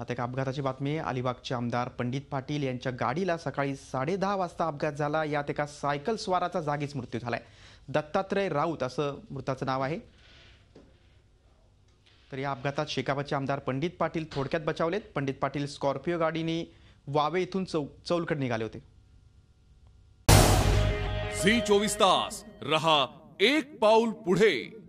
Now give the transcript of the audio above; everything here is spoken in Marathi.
आता एक अपघाताची बातमी अलिबागचे आमदार पंडित पाटील यांच्या गाडीला सकाळी साडे वाजता अपघात झाला यात एका सायकल स्वाराचा जागीच मृत्यू झालाय दत्तात्रय राऊत असं मृताचं नाव आहे तर या अपघातात शेकापचे आमदार पंडित पाटील थोडक्यात बचावलेत पंडित पाटील स्कॉर्पिओ गाडीने वावे इथून चौ चौलकड निघाले होते झी चोवीस तास रहा एक पाऊल पुढे